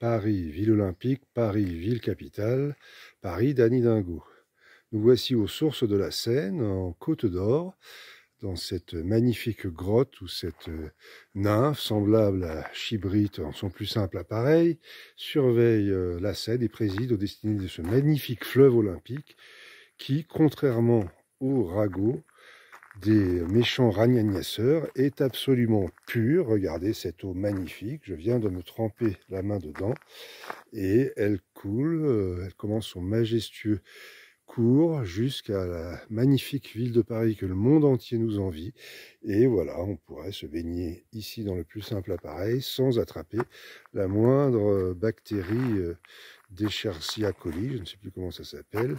Paris, ville olympique, Paris, ville capitale, Paris, Dany Dingo. Nous voici aux sources de la Seine, en Côte d'Or, dans cette magnifique grotte où cette euh, nymphe, semblable à Chibrite en son plus simple appareil, surveille euh, la Seine et préside aux destinées de ce magnifique fleuve olympique qui, contrairement au ragot, des méchants ragnagnasseurs est absolument pur. Regardez cette eau magnifique. Je viens de me tremper la main dedans et elle coule. Euh, elle commence son majestueux jusqu'à la magnifique ville de Paris que le monde entier nous envie. Et voilà, on pourrait se baigner ici dans le plus simple appareil sans attraper la moindre bactérie euh, d'Escharcia coli, je ne sais plus comment ça s'appelle.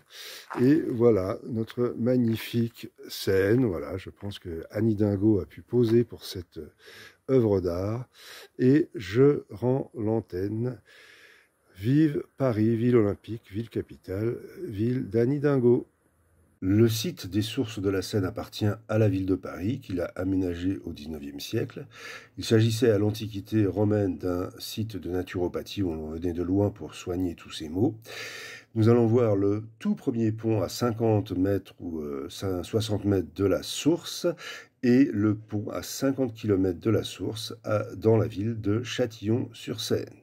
Et voilà, notre magnifique scène. Voilà, je pense que Annie Dingo a pu poser pour cette euh, œuvre d'art. Et je rends l'antenne. Vive Paris, ville olympique, ville capitale, ville d'Annie Dingo. Le site des sources de la Seine appartient à la ville de Paris, qu'il a aménagé au XIXe siècle. Il s'agissait à l'Antiquité romaine d'un site de naturopathie où l'on venait de loin pour soigner tous ses maux. Nous allons voir le tout premier pont à 50 mètres ou 60 euh, mètres de la source et le pont à 50 km de la source dans la ville de Châtillon-sur-Seine.